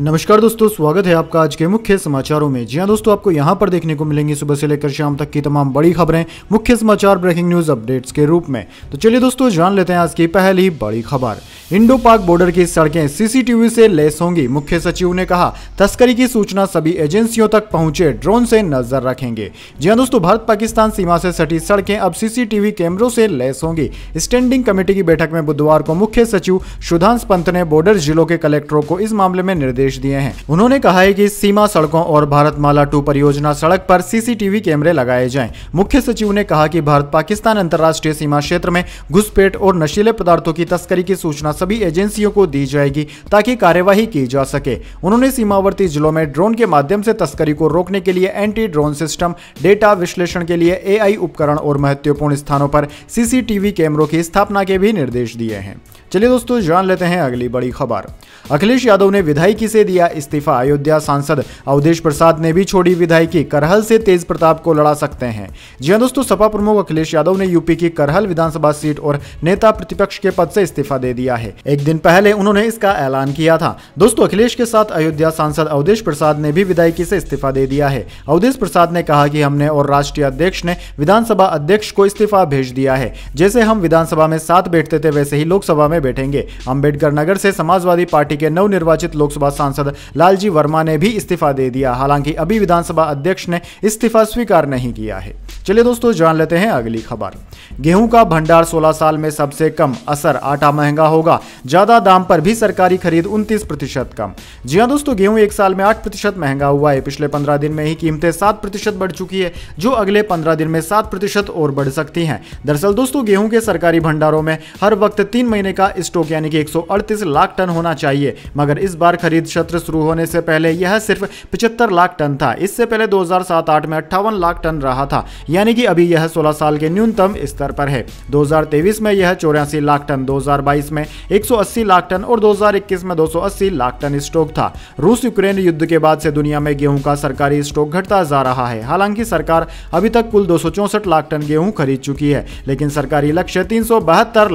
नमस्कार दोस्तों स्वागत है आपका आज के मुख्य समाचारों में जी हाँ दोस्तों आपको यहाँ पर देखने को मिलेंगी सुबह से लेकर शाम तक की तमाम बड़ी खबरें मुख्य समाचार ब्रेकिंग न्यूज अपडेट्स के रूप में तो चलिए दोस्तों जान लेते हैं आज की पहली बड़ी खबर इंडो पाक बॉर्डर की सड़कें सीसीटीवी से लेस होंगी मुख्य सचिव ने कहा तस्करी की सूचना सभी एजेंसियों तक पहुंचे ड्रोन से नजर रखेंगे जी हाँ दोस्तों भारत पाकिस्तान सीमा से सटी सड़कें अब सीसीटीवी कैमरों से लेस होंगी स्टैंडिंग कमेटी की बैठक में बुधवार को मुख्य सचिव सुधांश पंत ने बॉर्डर जिलों के कलेक्टरों को इस मामले में निर्देश निर्देश दिए हैं उन्होंने कहा है कि सीमा सड़कों और भारत माला टू परियोजना सड़क पर सीसीटीवी कैमरे लगाए जाएं। मुख्य सचिव ने कहा कि भारत पाकिस्तान अंतर्राष्ट्रीय सीमा क्षेत्र में घुसपैठ और नशीले पदार्थों की तस्करी की सूचना सभी एजेंसियों को दी जाएगी ताकि कार्यवाही की जा सके उन्होंने सीमावर्ती जिलों में ड्रोन के माध्यम से तस्करी को रोकने के लिए एंटी ड्रोन सिस्टम डेटा विश्लेषण के लिए एआई उपकरण और महत्वपूर्ण स्थानों पर सीसीटीवी कैमरों की स्थापना के भी निर्देश दिए हैं चलिए दोस्तों जान लेते हैं अगली बड़ी खबर अखिलेश यादव ने विधायकी से से दिया इस्तीफा अयोध्या सांसद अवधेश प्रसाद ने भी छोड़ी विधायकी करहल से तेज प्रताप को लड़ा सकते हैं जी हाँ दोस्तों सपा प्रमुख अखिलेश यादव ने यूपी की करहल विधानसभा सीट और नेता प्रतिपक्ष के पद से इस्तीफा दे दिया है एक दिन पहले उन्होंने इसका ऐलान किया था दोस्तों अखिलेश के साथ अयोध्या सांसद अवधेश प्रसाद ने भी विधायकी से इस्तीफा दे दिया है अवधेश प्रसाद ने कहा कि हमने और राष्ट्रीय अध्यक्ष ने विधानसभा अध्यक्ष को इस्तीफा भेज दिया है जैसे हम विधानसभा में साथ बैठते थे वैसे ही लोकसभा में बैठेंगे अम्बेडकर नगर से समाजवादी पार्टी के नव निर्वाचित लोकसभा सांसद लालजी वर्मा ने भी इस्तीफा दे दिया हालांकि अभी विधानसभा अध्यक्ष ने इस्तीफा स्वीकार नहीं किया है चलिए दोस्तों जान लेते हैं अगली खबर गेहूं का भंडार 16 साल में सबसे कम असर आटा महंगा होगा ज्यादा दाम पर भी सरकारी खरीद 29 प्रतिशत कम जी हाँ दोस्तों गेहूं एक साल में 8 प्रतिशत महंगा हुआ है पिछले 15 दिन में ही कीमतें 7 प्रतिशत बढ़ चुकी है जो अगले 15 दिन में 7 प्रतिशत और बढ़ सकती हैं दरअसल दोस्तों गेहूं के सरकारी भंडारों में हर वक्त तीन महीने का स्टॉक यानी कि एक लाख टन होना चाहिए मगर इस बार खरीद सत्र शुरू होने से पहले यह सिर्फ पिछहत्तर लाख टन था इससे पहले 2007-8 में अट्ठावन लाख टन रहा था यानी कि अभी यह 16 साल के न्यूनतम स्तर पर है 2023 में यह चौरासी लाख टन 2022 में 180 लाख टन और 2021 में 280 लाख टन स्टॉक था रूस यूक्रेन युद्ध के बाद से दुनिया में गेहूं का सरकारी स्टॉक घटता जा रहा है हालांकि सरकार अभी तक कुल दो लाख टन गेहूं खरीद चुकी है लेकिन सरकारी लक्ष्य तीन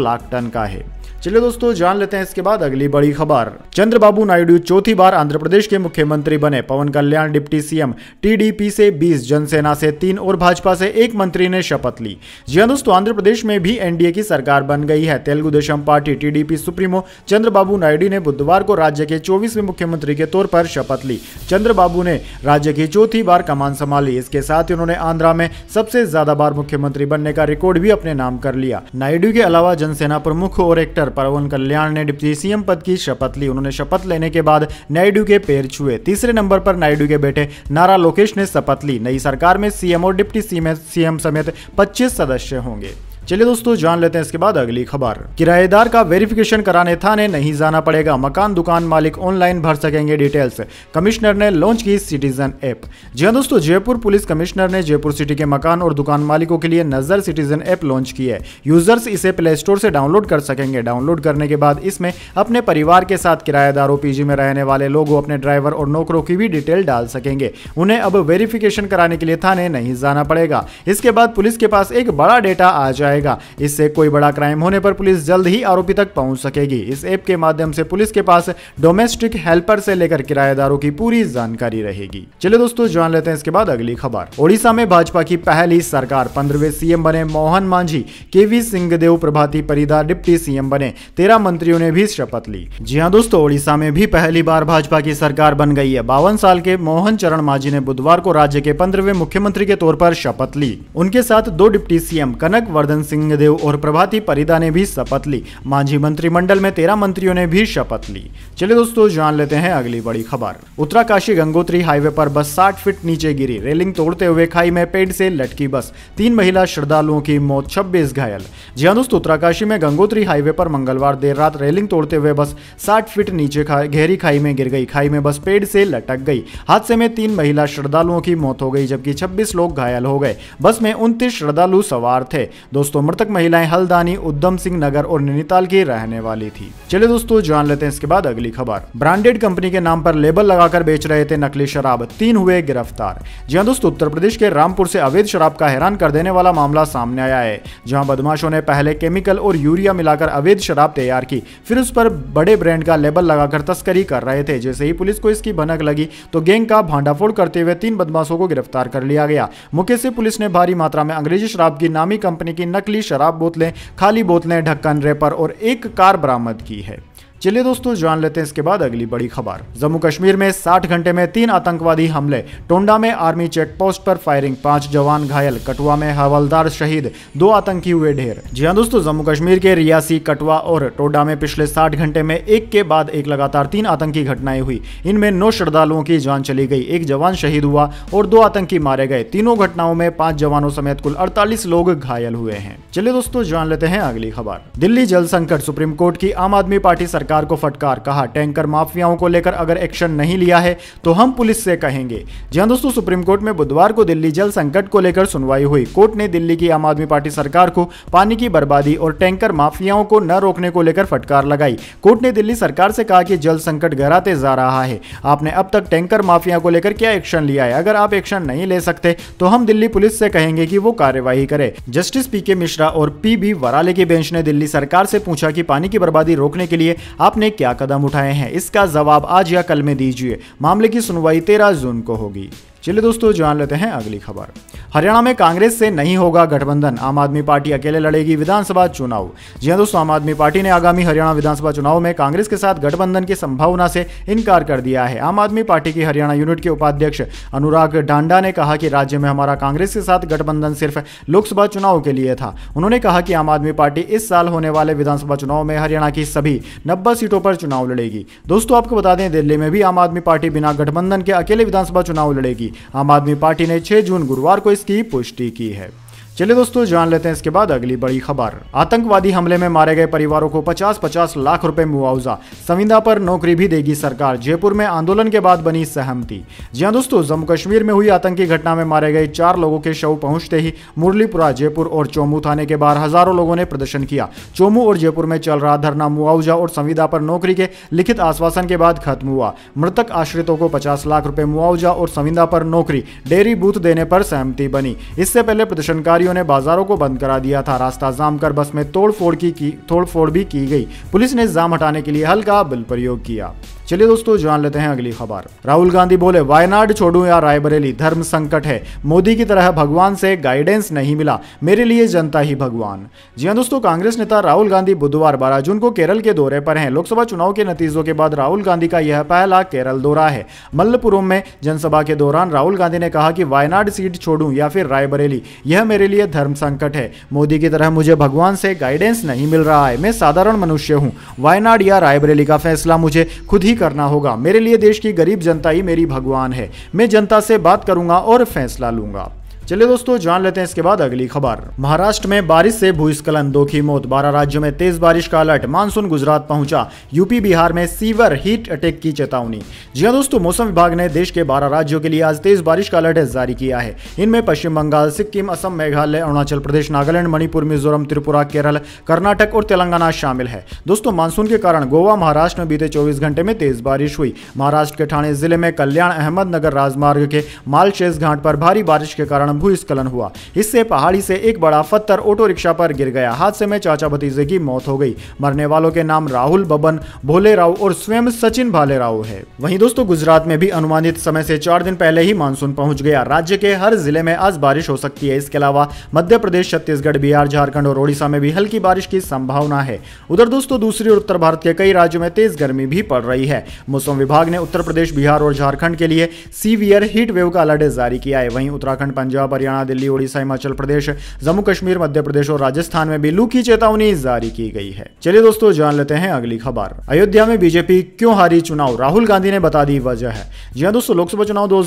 लाख टन का है चलिए दोस्तों जान लेते हैं इसके बाद अगली बड़ी खबर चंद्रबाबू नायडू चौथी बार आंध्र प्रदेश के मुख्यमंत्री बने Pawan Kalyan deputy CM TDP से 20 जनसेना से तीन और भाजपा से एक मंत्री ने शपथ ली जी हाँ दोस्तों आंध्र प्रदेश में भी एनडीए की सरकार बन गई है Telugu Desam party TDP supremo Chandrababu Naidu ने बुधवार को राज्य के चौबीसवें मुख्यमंत्री के तौर पर शपथ ली चंद्रबाबू ने राज्य की चौथी बार कमान संभाली इसके साथ ही उन्होंने आंध्रा में सबसे ज्यादा बार मुख्यमंत्री बनने का रिकॉर्ड भी अपने नाम कर लिया नायडू के अलावा जनसेना प्रमुख और एक्टर पवन कल्याण ने डिप्टी सीएम पद की शपथ ली उन्होंने शपथ लेने के बाद नायडू के पैर छुए तीसरे नंबर पर नायडू के बेटे नारा लोकेश ने शपथ ली नई सरकार में सीएम और डिप्टी सीएम समेत पच्चीस सदस्य होंगे चलिए दोस्तों जान लेते हैं इसके बाद अगली खबर किराएदार का वेरिफिकेशन कराने थाने नहीं जाना पड़ेगा मकान दुकान मालिक ऑनलाइन भर सकेंगे डिटेल्स कमिश्नर ने लॉन्च की सिटीजन ऐप जी हाँ दोस्तों जयपुर पुलिस कमिश्नर ने जयपुर सिटी के मकान और दुकान मालिकों के लिए नजर सिटीजन ऐप लॉन्च की है यूजर्स इसे प्ले स्टोर से डाउनलोड कर सकेंगे डाउनलोड करने के बाद इसमें अपने परिवार के साथ किराएदारों पीजी में रहने वाले लोगों अपने ड्राइवर और नौकरों की भी डिटेल डाल सकेंगे उन्हें अब वेरिफिकेशन कराने के लिए थाने नहीं जाना पड़ेगा इसके बाद पुलिस के पास एक बड़ा डेटा आ जाए जाएगा इससे कोई बड़ा क्राइम होने पर पुलिस जल्द ही आरोपी तक पहुंच सकेगी इस ऐप के माध्यम से पुलिस के पास डोमेस्टिक हेल्पर से लेकर किराएदारों की पूरी जानकारी रहेगी चलिए दोस्तों जान लेते हैं इसके बाद अगली खबर ओडिशा में भाजपा की पहली सरकार पंद्रहवे सीएम बने Mohan Majhi V Singhdeo Pravati Parida deputy CM बने तेरह मंत्रियों ने भी शपथ ली जी हाँ दोस्तों ओडिशा में भी पहली बार भाजपा की सरकार बन गई है बावन साल के मोहन चरण मांझी ने बुधवार को राज्य के पंद्रहवे मुख्यमंत्री के तौर पर शपथ ली उनके साथ दो डिप्टी सीएम कनक वर्धन सिंहदेव और प्रभाती परिदा ने भी शपथ ली मांझी मंत्रिमंडल में तेरह मंत्रियों ने भी शपथ ली चलिए दोस्तों जान लेते हैं अगली बड़ी खबर उत्तराकाशी गंगोत्री हाईवे पर बस साठ फीट नीचे गिरी रेलिंग तोड़ते हुए खाई में पेड़ से लटकी बस तीन महिला श्रद्धालुओं की मौत छब्बीस घायल जी हाँ दोस्तों उत्तराकाशी में गंगोत्री हाईवे पर मंगलवार देर रात रेलिंग तोड़ते हुए बस साठ फीट नीचे गहरी खाई में गिर गई खाई में बस पेड़ से लटक गई हादसे में तीन महिला श्रद्धालुओं की मौत हो गई जबकि छब्बीस लोग घायल हो गए बस में उनतीस श्रद्धालु सवार थे दोस्तों दोस्तों मृतक महिलाएं हल्दानी उद्धम सिंह नगर और नैनीताल की रहने वाली थी चले दोस्तों जान लेते हैं इसके बाद अगली खबर ब्रांडेड कंपनी के नाम पर लेबल लगाकर बेच रहे थे नकली शराब तीन हुए गिरफ्तार जी हाँ दोस्तों उत्तर प्रदेश के रामपुर से अवैध शराब का हैरान कर देने वाला मामला सामने आया है जहाँ बदमाशों ने पहले केमिकल और यूरिया मिलाकर अवैध शराब तैयार की फिर उस पर बड़े ब्रांड का लेबल लगाकर तस्करी कर रहे थे जैसे ही पुलिस को इसकी भनक लगी तो गैंग का भांडाफोड़ करते हुए तीन बदमाशों को गिरफ्तार कर लिया गया मुख्य से पुलिस ने भारी मात्रा में अंग्रेजी शराब की नामी कंपनी की नकली शराब बोतलें खाली बोतलें ढक्कन रेपर और एक कार बरामद की है चलिए दोस्तों जान लेते हैं इसके बाद अगली बड़ी खबर जम्मू कश्मीर में साठ घंटे में तीन आतंकवादी हमले टोंडा में आर्मी चेक पोस्ट पर फायरिंग पांच जवान घायल कटुआ में हवलदार शहीद दो आतंकी हुए ढेर जी हाँ दोस्तों जम्मू कश्मीर के रियासी कटुआ और टोंडा में पिछले साठ घंटे में एक के बाद एक लगातार तीन आतंकी घटनाएं हुई इनमें नौ श्रद्धालुओं की जान चली गई एक जवान शहीद हुआ और दो आतंकी मारे गए तीनों घटनाओं में पांच जवानों समेत कुल अड़तालीस लोग घायल हुए हैं चलिए दोस्तों जान लेते हैं अगली खबर दिल्ली जल संकट सुप्रीम कोर्ट की आम आदमी पार्टी सरकार सरकार को फटकार कहा टैंकर माफियाओं को लेकर अगर एक्शन नहीं लिया है तो हम पुलिस से कहेंगे जी हाँ दोस्तों सुप्रीम कोर्ट में बुधवार को दिल्ली जल संकट को लेकर सुनवाई हुई कोर्ट ने दिल्ली की आम आदमी पार्टी सरकार को पानी की बर्बादी और टैंकर माफियाओं को न रोकने को लेकर फटकार लगाई कोर्ट ने दिल्ली सरकार से कहा कि जल संकट गहराते जा रहा है आपने अब तक टैंकर माफिया को लेकर क्या एक्शन लिया है अगर आप एक्शन नहीं ले सकते तो हम दिल्ली पुलिस से कहेंगे कि वो कार्यवाही करे जस्टिस पी के मिश्रा और पी बी वराले की बेंच ने दिल्ली सरकार से पूछा कि पानी की बर्बादी रोकने के लिए आपने क्या कदम उठाए हैं इसका जवाब आज या कल में दीजिए मामले की सुनवाई तेरह जून को होगी चलिए दोस्तों जान लेते हैं अगली खबर हरियाणा में कांग्रेस से नहीं होगा गठबंधन आम आदमी पार्टी अकेले लड़ेगी विधानसभा चुनाव जी हाँ दोस्तों आम आदमी पार्टी ने आगामी हरियाणा विधानसभा चुनाव में कांग्रेस के साथ गठबंधन की संभावना से इनकार कर दिया है आम आदमी पार्टी की हरियाणा यूनिट के उपाध्यक्ष अनुराग डांडा ने कहा कि राज्य में हमारा कांग्रेस के साथ गठबंधन सिर्फ लोकसभा चुनाव के लिए था उन्होंने कहा कि आम आदमी पार्टी इस साल होने वाले विधानसभा चुनाव में हरियाणा की सभी नब्बे सीटों पर चुनाव लड़ेगी दोस्तों आपको बता दें दिल्ली में भी आम आदमी पार्टी बिना गठबंधन के अकेले विधानसभा चुनाव लड़ेगी आम आदमी पार्टी ने 6 जून गुरुवार को इसकी पुष्टि की है चलिए दोस्तों जान लेते हैं इसके बाद अगली बड़ी खबर आतंकवादी हमले में मारे गए परिवारों को 50-50 लाख रुपए मुआवजा संविदा पर नौकरी भी देगी सरकार जयपुर में आंदोलन के बाद बनी सहमति जी हाँ दोस्तों जम्मू कश्मीर में हुई आतंकी घटना में मारे गए चार लोगों के शव पहुंचते ही मुरलीपुरा जयपुर और चोमू थाने के बाहर हजारों लोगों ने प्रदर्शन किया चोमू और जयपुर में चल रहा धरना मुआवजा और संविदा पर नौकरी के लिखित आश्वासन के बाद खत्म हुआ मृतक आश्रितों को पचास लाख रुपए मुआवजा और संविदा पर नौकरी डेयरी बूथ देने पर सहमति बनी इससे पहले प्रदर्शनकारी व्यापारियों ने बाजारों को बंद करा दिया था रास्ता जाम कर बस में तोड़फोड़ की, की तोड़फोड़ भी की गई पुलिस ने जाम हटाने के लिए हल्का बल प्रयोग किया चलिए दोस्तों जान लेते हैं अगली खबर राहुल गांधी बोले वायनाड छोड़ू या रायबरेली धर्म संकट है मोदी की तरह भगवान से गाइडेंस नहीं मिला मेरे लिए जनता ही भगवान जी हाँ दोस्तों कांग्रेस नेता राहुल गांधी बुधवार बारह जून को केरल के दौरे पर हैं लोकसभा चुनाव के नतीजों के बाद राहुल गांधी का यह पहला केरल दौरा है मल्लपुरम में जनसभा के दौरान राहुल गांधी ने कहा कि वायनाड सीट छोड़ू या फिर रायबरेली यह मेरे लिए धर्म संकट है मोदी की तरह मुझे भगवान से गाइडेंस नहीं मिल रहा है मैं साधारण मनुष्य हूँ वायनाड या रायबरेली का फैसला मुझे खुद ही ही करना होगा मेरे लिए देश की गरीब जनता ही मेरी भगवान है मैं जनता से बात करूंगा और फैसला लूंगा चलिए दोस्तों जान लेते हैं इसके बाद अगली खबर महाराष्ट्र में बारिश से भूस्खलन दो की मौत बारह राज्यों में तेज बारिश का अलर्ट मानसून गुजरात पहुंचा यूपी बिहार में सीवर हीट अटैक की चेतावनी जी हाँ दोस्तों मौसम विभाग ने देश के बारह राज्यों के लिए आज तेज बारिश का अलर्ट जारी किया है इनमें पश्चिम बंगाल सिक्किम असम मेघालय अरुणाचल प्रदेश नागालैंड मणिपुर मिजोरम त्रिपुरा केरल कर्नाटक और तेलंगाना शामिल है दोस्तों मानसून के कारण गोवा महाराष्ट्र में बीते चौबीस घंटे में तेज बारिश हुई महाराष्ट्र के ठाणे जिले में कल्याण अहमदनगर राजमार्ग के मालशेज घाट पर भारी बारिश के कारण भूस्खलन हुआ इससे पहाड़ी से एक बड़ा पत्थर ऑटो रिक्शा पर गिर गया हादसे में चाचा भतीजे की मौत हो गई मरने वालों के नाम राहुल बबन भोले राव और स्वयं सचिन भाले राव है वही दोस्तों गुजरात में भी अनुमानित समय से चार दिन पहले ही मानसून पहुंच गया राज्य के हर जिले में आज बारिश हो सकती है इसके अलावा मध्य प्रदेश छत्तीसगढ़ बिहार झारखंड और ओडिशा में भी हल्की बारिश की संभावना है उधर दोस्तों दूसरी उत्तर भारत के कई राज्यों में तेज गर्मी भी पड़ रही है मौसम विभाग ने उत्तर प्रदेश बिहार और झारखंड के लिए सीवियर हीट वेव का अलर्ट जारी किया है वहीं उत्तराखंड पंजाब पंजाब हरियाणा दिल्ली उड़ीसा हिमाचल प्रदेश जम्मू कश्मीर मध्य प्रदेश और राजस्थान में भी लू की चेतावनी जारी की गई है चलिए दोस्तों जान लेते हैं अगली खबर अयोध्या में बीजेपी क्यों हारी चुनाव राहुल गांधी ने बता दी वजह है जी हाँ दोस्तों लोकसभा चुनाव दो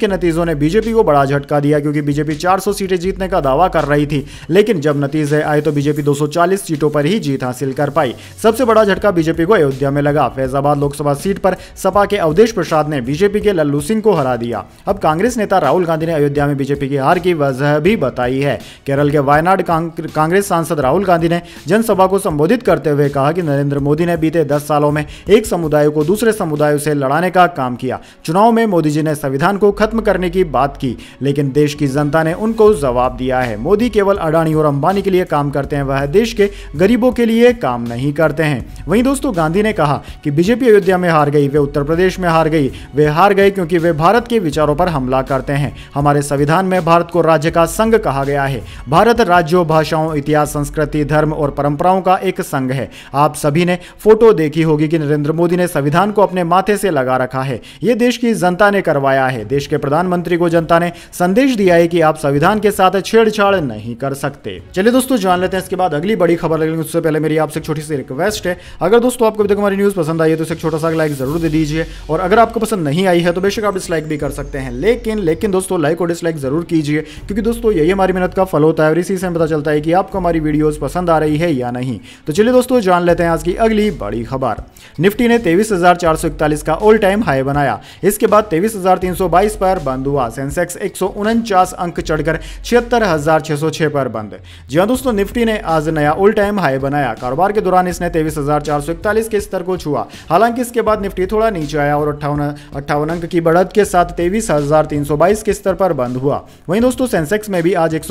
के नतीजों ने बीजेपी को बड़ा झटका दिया क्योंकि बीजेपी चार सीटें जीतने का दावा कर रही थी लेकिन जब नतीजे आए तो बीजेपी दो सीटों पर ही जीत हासिल कर पाई सबसे बड़ा झटका बीजेपी को अयोध्या में लगा फैजाबाद लोकसभा सीट पर सपा के अवधेश प्रसाद ने बीजेपी के लल्लू सिंह को हरा दिया अब कांग्रेस नेता राहुल गांधी ने अयोध्या में बीजेपी बीजेपी की हार की वजह भी बताई है केरल के वायनाड कांग्रेस सांसद राहुल गांधी ने जनसभा को संबोधित करते हुए कहा कि नरेंद्र मोदी ने बीते दस सालों में एक समुदाय को दूसरे समुदाय से लड़ाने का काम किया चुनाव में मोदी जी ने संविधान को खत्म करने की बात की लेकिन देश की जनता ने उनको जवाब दिया है मोदी केवल अडानी और अंबानी के लिए काम करते हैं वह देश के गरीबों के लिए काम नहीं करते हैं वहीं दोस्तों गांधी ने कहा कि बीजेपी अयोध्या में हार गई वे उत्तर प्रदेश में हार गई वे हार गए क्योंकि वे भारत के विचारों पर हमला करते हैं हमारे संविधान में भारत को राज्य का संघ कहा गया है भारत राज्यों भाषाओं इतिहास संस्कृति धर्म और परंपराओं का एक संघ है आप सभी ने फोटो देखी होगी कि नरेंद्र मोदी ने संविधान को अपने माथे से लगा रखा है ये देश की जनता ने करवाया है देश के प्रधानमंत्री को जनता ने संदेश दिया है कि आप संविधान के साथ छेड़छाड़ नहीं कर सकते चलिए दोस्तों जान लेते हैं इसके बाद अगली बड़ी खबर लगेगी उससे पहले मेरी आपसे छोटी सी रिक्वेस्ट है अगर दोस्तों आपको अभी तक हमारी न्यूज पसंद आई है तो इसे छोटा सा लाइक जरूर दे दीजिए और अगर आपको पसंद नहीं आई है तो बेशक आप डिसलाइक भी कर सकते हैं लेकिन लेकिन दोस्तों लाइक और डिसलाइक जरूर ज़रूर कीजिए क्योंकि दोस्तों यही हमारी मेहनत का फल होता है और इसी से हमें पता चलता है कि आपको हमारी वीडियोज़ पसंद आ रही है या नहीं तो चलिए दोस्तों जान लेते हैं आज की अगली बड़ी खबर निफ्टी ने तेईस का ऑल टाइम हाई बनाया इसके बाद तेईस पर बंद हुआ सेंसेक्स एक अंक चढ़कर छिहत्तर पर बंद जी हाँ दोस्तों निफ्टी ने आज नया ऑल टाइम हाई बनाया कारोबार के दौरान इसने तेईस के स्तर को छुआ हालांकि इसके बाद निफ्टी थोड़ा नीचे आया और अट्ठावन अट्ठावन अंक की बढ़त के साथ तेईस के स्तर पर बंद हुआ वहीं दोस्तों सेंसेक्स में भी आज एक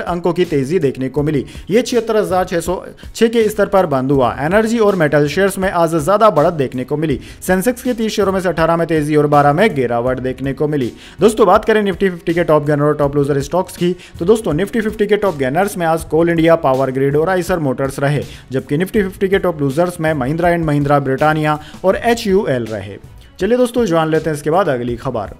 अंकों की तेजी देखने को मिली ये छिहत्तर के स्तर पर बंद हुआ एनर्जी और मेटल शेयर्स में आज ज्यादा बढ़त देखने को मिली सेंसेक्स के तीस शेयरों में से अठारह में तेजी और बारह में गिरावट देखने को मिली दोस्तों बात करें निफ्टी फिफ्टी के टॉप गेनर और टॉप लूजर स्टॉक्स की तो दोस्तों निफ्टी फिफ्टी के टॉप गेनर्स में आज कोल इंडिया पावर ग्रिड और आइसर मोटर्स रहे जबकि निफ्टी फिफ्टी के टॉप लूजर्स में महिंद्रा एंड महिंद्रा ब्रिटानिया और एच रहे चलिए दोस्तों जान लेते हैं इसके बाद अगली खबर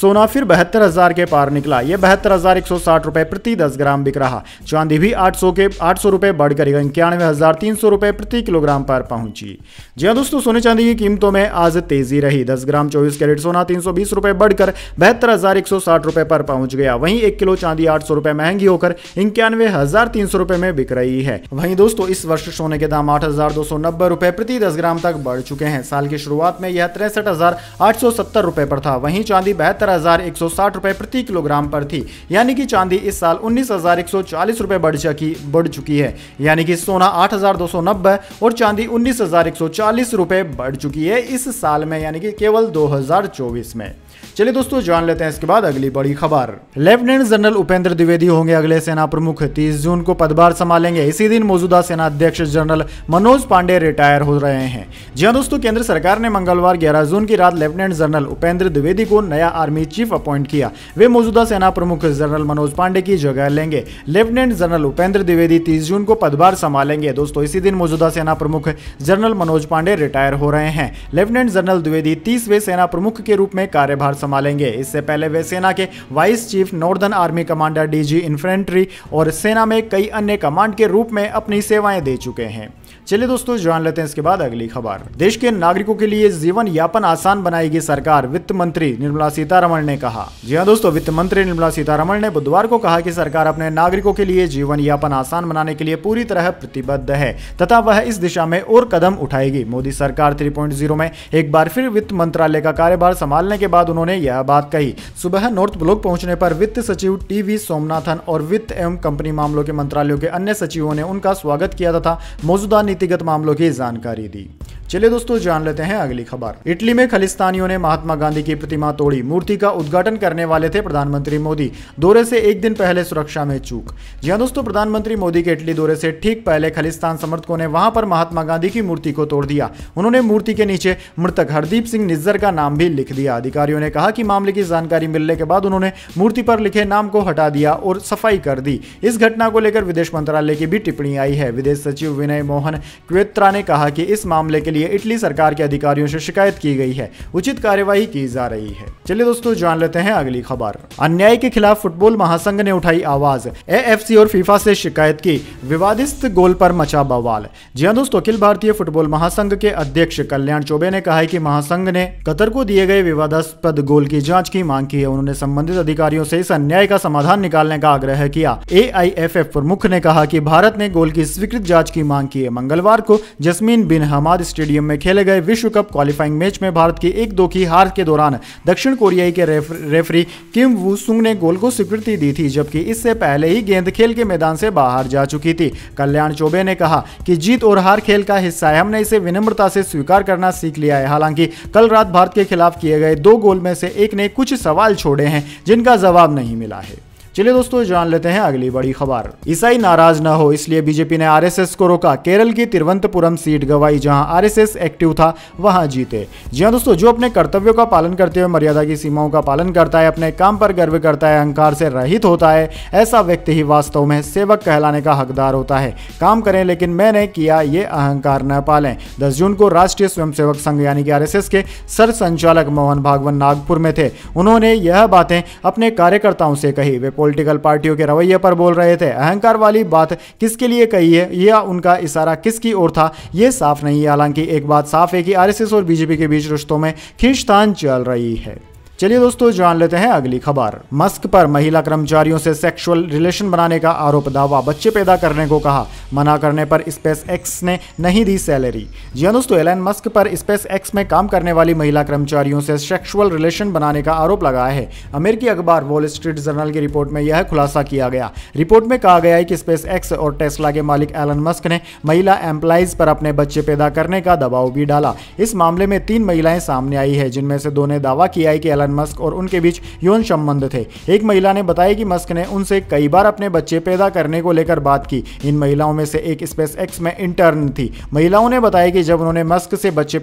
सोना फिर बहत्तर हज़ार के पार निकला यह बहत्तर हज़ार एक सौ साठ रुपए प्रति दस ग्राम बिक रहा चांदी भी आठ सौ के आठ सौ रुपए बढ़कर इक्यानवे हज़ार तीन सौ रुपए प्रति किलोग्राम पर पहुंची जी हाँ दोस्तों सोने चांदी की कीमतों में आज तेजी रही दस ग्राम चौबीस कैरेट सोना तीन सौ बीस रुपए बढ़कर बहत्तर हजार एक सौ साठ रुपए पर पहुंच गया वहीं एक किलो चांदी आठ सौ रुपए महंगी होकर इक्यानवे हजार तीन सौ रुपए में बिक रही है वहीं दोस्तों इस वर्ष सोने के दाम आठ हजार दो सौ नब्बे रुपए प्रति दस ग्राम तक बढ़ चुके हैं साल की शुरुआत में यह तिरसठ हजार आठ सौ सत्तर रुपए पर था वहीं चांदी बहत्तर हजार एक सौ साठ रुपए प्रति किलोग्राम पर थी यानी कि चांदी इस साल उन्नीस हजार एक सौ चालीस रुपए बढ़ चुकी बढ़ चुकी है यानी कि सोना आठ हजार दो सौ नब्बे और चांदी उन्नीस हजार एक सौ चालीस रुपए बढ़ चुकी है इस साल में यानी कि केवल 2024 में चलिए दोस्तों जान लेते हैं इसके बाद अगली बड़ी खबर लेफ्टिनेंट जनरल उपेंद्र द्विवेदी होंगे अगले सेना प्रमुख 30 जून को पदभार संभालेंगे इसी दिन मौजूदा सेना अध्यक्ष जनरल मनोज पांडे रिटायर हो रहे हैं जी हाँ दोस्तों केंद्र सरकार ने मंगलवार 11 जून की रात लेफ्टिनेंट जनरल उपेंद्र द्विवेदी को नया आर्मी चीफ अपॉइंट किया वे मौजूदा सेना प्रमुख जनरल मनोज पांडे की जगह लेंगे लेफ्टिनेंट जनरल उपेंद्र द्विवेदी तीस जून को पदभार संभालेंगे दोस्तों इसी दिन मौजूदा सेना प्रमुख जनरल मनोज पांडे रिटायर हो रहे हैं लेफ्टिनेंट जनरल द्विवेदी तीसवे सेना प्रमुख के रूप में कार्यभार संभालेंगे इससे पहले वे सेना के vice chief northern army commander DG infantry और सेना में कई अन्य कमांड के रूप में अपनी सेवाएं दे चुके हैं चलिए दोस्तों जान लेते हैं इसके बाद अगली खबर देश के नागरिकों के लिए जीवन यापन आसान बनाएगी सरकार वित्त मंत्री निर्मला सीतारमण ने कहा जी हाँ दोस्तों वित्त मंत्री निर्मला सीतारमण ने बुधवार को कहा कि सरकार अपने नागरिकों के लिए जीवन यापन आसान बनाने के लिए पूरी तरह प्रतिबद्ध है तथा वह इस दिशा में और कदम उठाएगी मोदी सरकार थ्री में एक बार फिर वित्त मंत्रालय का कार्यभार संभालने के बाद उन्होंने यह बात कही सुबह नॉर्थ ब्लॉक पहुंचने पर वित्त सचिव टीवी सोमनाथन और वित्त एवं कंपनी मामलों के मंत्रालयों के अन्य सचिवों ने उनका स्वागत किया तथा मौजूदा नीतिगत मामलों की जानकारी दी चलिए दोस्तों जान लेते हैं अगली खबर इटली में खालिस्तानियों ने महात्मा गांधी की प्रतिमा तोड़ी मूर्ति का उद्घाटन करने वाले थे प्रधानमंत्री मोदी दौरे से एक दिन पहले सुरक्षा में चूक जी दोस्तों प्रधानमंत्री मोदी के इटली दौरे से ठीक पहले खालिस्तान समर्थकों ने वहां पर महात्मा गांधी की मूर्ति को तोड़ दिया उन्होंने मूर्ति के नीचे मृतक हरदीप सिंह निज्जर का नाम भी लिख दिया अधिकारियों ने कहा कि मामले की जानकारी मिलने के बाद उन्होंने मूर्ति पर लिखे नाम को हटा दिया और सफाई कर दी इस घटना को लेकर विदेश मंत्रालय की भी टिप्पणी आई है विदेश सचिव विनय मोहन क्वेत्रा ने कहा कि इस मामले के लिए लिए इटली सरकार के अधिकारियों से शिकायत की गई है उचित कार्यवाही की जा रही है चलिए दोस्तों जान लेते हैं अगली खबर अन्याय के खिलाफ फुटबॉल महासंघ ने उठाई आवाज एएफसी और फीफा से शिकायत की विवादित गोल पर मचा बवाल जी हाँ दोस्तों अखिल भारतीय फुटबॉल महासंघ के अध्यक्ष कल्याण चौबे ने कहा है कि महासंघ ने कतर को दिए गए विवादास्पद गोल की जांच की मांग की है उन्होंने संबंधित अधिकारियों से इस अन्याय का समाधान निकालने का आग्रह किया ए प्रमुख ने कहा कि भारत ने गोल की स्वीकृत जांच की मांग की है मंगलवार को Jassim bin Hamad stadium stadium में खेले गए विश्व कप क्वालिफाइंग मैच में भारत की एक दो की हार के दौरान दक्षिण कोरियाई के रेफरी किम वू सुंग ने गोल को स्वीकृति दी थी जबकि इससे पहले ही गेंद खेल के मैदान से बाहर जा चुकी थी कल्याण चौबे ने कहा कि जीत और हार खेल का हिस्सा है हमने इसे विनम्रता से स्वीकार करना सीख लिया है हालांकि कल रात भारत के खिलाफ किए गए दो गोल में से एक ने कुछ सवाल छोड़े हैं जिनका जवाब नहीं मिला है चलिए दोस्तों जान लेते हैं अगली बड़ी खबर ईसाई नाराज न हो इसलिए बीजेपी ने आरएसएस को रोका केरल की तिरुवंतपुरम सीट गवाई जहां आरएसएस एक्टिव था वहां जीते जी हाँ दोस्तों जो अपने कर्तव्यों का पालन करते हुए मर्यादा की सीमाओं का पालन करता है अपने काम पर गर्व करता है अहंकार से रहित होता है ऐसा व्यक्ति ही वास्तव में सेवक कहलाने का हकदार होता है काम करें लेकिन मैंने किया ये अहंकार न पालें दस जून को राष्ट्रीय स्वयंसेवक संघ यानी कि आर के सर संचालक मोहन भागवन नागपुर में थे उन्होंने यह बातें अपने कार्यकर्ताओं से कही वे पॉलिटिकल पार्टियों के रवैये पर बोल रहे थे अहंकार वाली बात किसके लिए कही है या उनका इशारा किसकी ओर था यह साफ नहीं है हालांकि एक बात साफ है कि आरएसएस और बीजेपी के बीच रिश्तों में खींचतान चल रही है चलिए दोस्तों जान लेते हैं अगली खबर मस्क पर महिला कर्मचारियों से सेक्सुअल रिलेशन बनाने का आरोप दावा बच्चे पैदा करने को कहा मना करने पर स्पेस एक्स ने नहीं दी सैलरी जी हाँ दोस्तों एलन मस्क पर स्पेस एक्स में काम करने वाली महिला कर्मचारियों से सेक्सुअल रिलेशन बनाने का आरोप लगाया है अमेरिकी अखबार वॉल स्ट्रीट जर्नल की रिपोर्ट में यह खुलासा किया गया रिपोर्ट में कहा गया है कि स्पेस एक्स और टेस्ला के मालिक एलन मस्क ने महिला एम्प्लाइज पर अपने बच्चे पैदा करने का दबाव भी डाला इस मामले में तीन महिलाएं सामने आई है जिनमें से दो ने दावा किया है कि एलन एलन मस्क और उनके बीच यौन संबंध थे एक महिला ने बताया कि मस्क ने उनसे कई बार अपने बच्चे पैदा करने को लेकर बात की इन महिलाओं में से एक स्पेस एक्स में इंटर्न थी महिलाओं ने बताया कि जब उन्होंने मस्क से बच्चे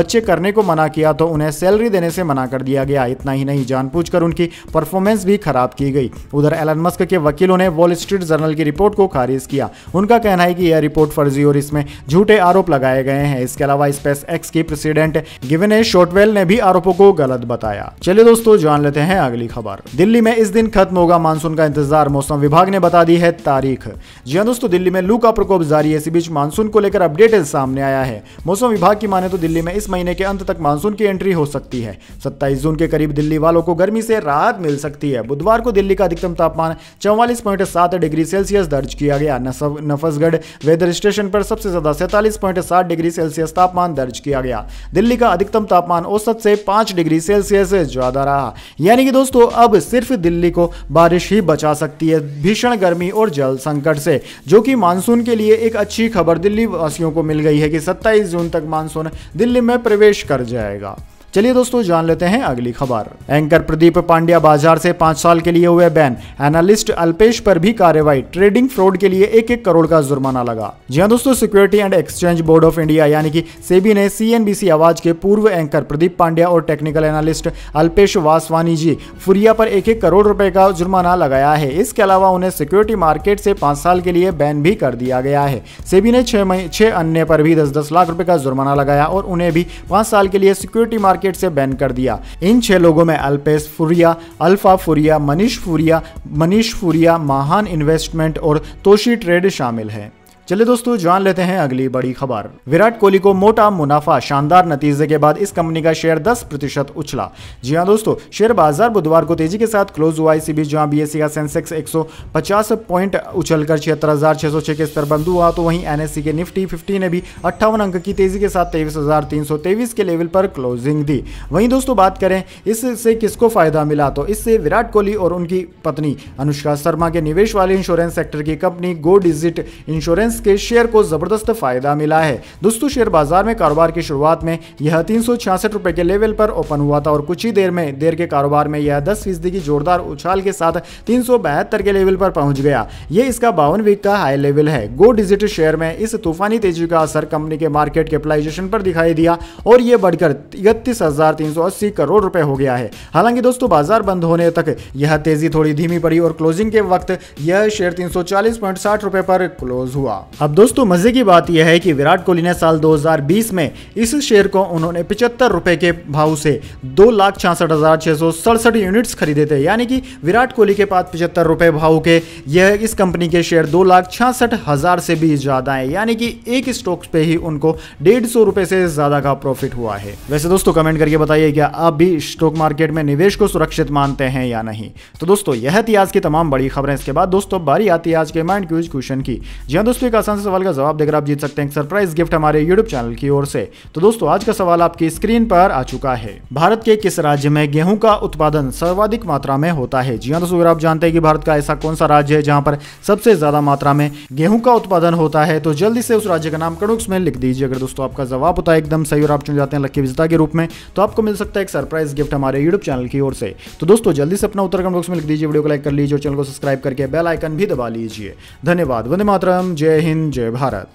बच्चे करने को मना किया तो उन्हें सैलरी देने से मना कर दिया गया इतना ही नहीं जानबूझकर उनकी परफॉर्मेंस भी खराब की गई उधर एलन मस्क के वकीलों ने वॉल स्ट्रीट जर्नल की रिपोर्ट को खारिज किया उनका कहना है कि यह रिपोर्ट फर्जी और इसमें झूठे आरोप लगाए गए हैं इसके अलावा स्पेस एक्स की प्रेसिडेंट गिवेने शोटवेल ने भी आरोपों को गलत बताया चलिए दोस्तों जान लेते हैं अगली खबर दिल्ली में इस दिन खत्म होगा मानसून का इंतजार मौसम विभाग ने बता दी है तारीख जी हाँ दोस्तों दिल्ली में लू का प्रकोप जारी है इसी बीच मानसून को लेकर अपडेट सामने आया है मौसम विभाग की माने तो दिल्ली में इस महीने के अंत तक मानसून की एंट्री हो सकती है सत्ताईस जून के करीब दिल्ली वालों को गर्मी से राहत मिल सकती है बुधवार को दिल्ली का अधिकतम तापमान चौवालीस डिग्री सेल्सियस दर्ज किया गया नफसगढ़ वेदर स्टेशन पर सबसे ज्यादा सैंतालीस डिग्री सेल्सियस तापमान दर्ज किया गया दिल्ली का अधिकतम तापमान औसत से पांच डिग्री सेल्सियस ज़्यादा रहा यानी कि दोस्तों अब सिर्फ दिल्ली को बारिश ही बचा सकती है भीषण गर्मी और जल संकट से जो कि मानसून के लिए एक अच्छी खबर दिल्ली वासियों को मिल गई है कि सत्ताईस जून तक मानसून दिल्ली में प्रवेश कर जाएगा चलिए दोस्तों जान लेते हैं अगली खबर एंकर प्रदीप पांड्या बाजार से पांच साल के लिए हुए बैन एनालिस्ट अल्पेश पर भी कार्रवाई ट्रेडिंग फ्रॉड के लिए एक एक करोड़ का जुर्माना लगा जी हाँ दोस्तों security and exchange board of India यानी कि सेबी ने सीएनबीसी आवाज के पूर्व एंकर प्रदीप पांड्या और टेक्निकल एनालिस्ट अल्पेश वासवानी जी फुरिया पर एक एक करोड़ रुपए का जुर्माना लगाया है इसके अलावा उन्हें सिक्योरिटी मार्केट से पांच साल के लिए बैन भी कर दिया गया है सेबी ने छह अन्य पर भी दस दस लाख रुपए का जुर्माना लगाया और उन्हें भी पांच साल के लिए सिक्योरिटी मार्केट मार्केट से बैन कर दिया इन छह लोगों में अल्पेश फुरिया अल्फा फुरिया मनीष फुरिया मनीष फुरिया महान इन्वेस्टमेंट और तोशी ट्रेड शामिल है चले दोस्तों जान लेते हैं अगली बड़ी खबर विराट कोहली को मोटा मुनाफा शानदार नतीजे के बाद इस कंपनी का शेयर 10 प्रतिशत उछला जी हाँ दोस्तों शेयर बाजार बुधवार को तेजी के साथ क्लोज हुआ इसी बीच जहां बी का सेंसेक्स 150 पॉइंट उछलकर छिहत्तर हजार छह सौ छह के स्तर बंद हुआ तो वहीं एनएससी e के निफ्टी फिफ्टी ने भी अट्ठावन अंक की तेजी के साथ तेईस हजार तीन सौ के लेवल पर क्लोजिंग दी वहीं दोस्तों बात करें इससे किसको फायदा मिला तो इससे विराट कोहली और उनकी पत्नी अनुष्का शर्मा के निवेश वाले इंश्योरेंस सेक्टर की कंपनी गो डिजिट इंश्योरेंस इसके शेयर को जबरदस्त फायदा मिला है दोस्तों शेयर बाजार में कारोबार की शुरुआत में यह तीन सौ के लेवल पर ओपन हुआ था और कुछ ही देर में देर के कारोबार में यह दस फीसदी की जोरदार उछाल के साथ तीन के लेवल पर पहुंच गया यह इसका बावन वीक का हाई लेवल है गो डिजिट शेयर में इस तूफानी तेजी का असर कंपनी के मार्केट कैपिटलाइजेशन पर दिखाई दिया और यह बढ़कर इकतीस करोड़ रुपए हो गया है हालांकि दोस्तों बाजार बंद होने तक यह तेजी थोड़ी धीमी पड़ी और क्लोजिंग के वक्त यह शेयर तीन रुपए पर क्लोज हुआ अब दोस्तों मजे की बात यह है कि विराट कोहली ने साल 2020 में इस शेयर को उन्होंने पिछहत्तर रुपए के भाव से दो लाख छियासठ हजार छह सौ सड़सठ यूनिट्स खरीदे थे यानी कि विराट कोहली के पास पिछहत्तर रुपए भाव के यह इस कंपनी के शेयर दो लाख छियासठ हजार से भी ज्यादा है यानी कि एक स्टॉक पे ही उनको डेढ़ सौ रुपए से ज्यादा का प्रॉफिट हुआ है वैसे दोस्तों कमेंट करके बताइए क्या आप भी स्टॉक मार्केट में निवेश को सुरक्षित मानते हैं या नहीं तो दोस्तों यह थी आज की तमाम बड़ी खबरें इसके बाद दोस्तों बारी आती है आज के माइंड क्यूज क्वेश्चन की जी हाँ दोस्तों एक आसान से सवाल का जवाब देकर आप जीत सकते हैं सरप्राइज गिफ्ट हमारे यूट्यूब चैनल की ओर से तो दोस्तों आज का सवाल आपकी स्क्रीन पर आ चुका है भारत के किस राज्य में गेहूं का उत्पादन सर्वाधिक मात्रा में होता है जी हाँ दोस्तों आप जानते हैं कि भारत का ऐसा कौन सा राज्य है जहाँ पर सबसे ज्यादा मात्रा में गेहूं का उत्पादन होता है तो जल्दी से उस राज्य का नाम कड़ुक्स में लिख दीजिए अगर दोस्तों आपका जवाब होता है एकदम सही और आप चुन जाते हैं लक्की विजेता के रूप में तो आपको मिल सकता है एक सरप्राइज गिफ्ट हमारे यूट्यूब चैनल की ओर से तो दोस्तों जल्दी से अपना उत्तर कमेंट बॉक्स में लिख दीजिए वीडियो को लाइक कर लीजिए और चैनल को सब्सक्राइब करके बेल आइकन भी दबा लीजिए धन्यवाद वंदे मातरम जय हिंद जय भारत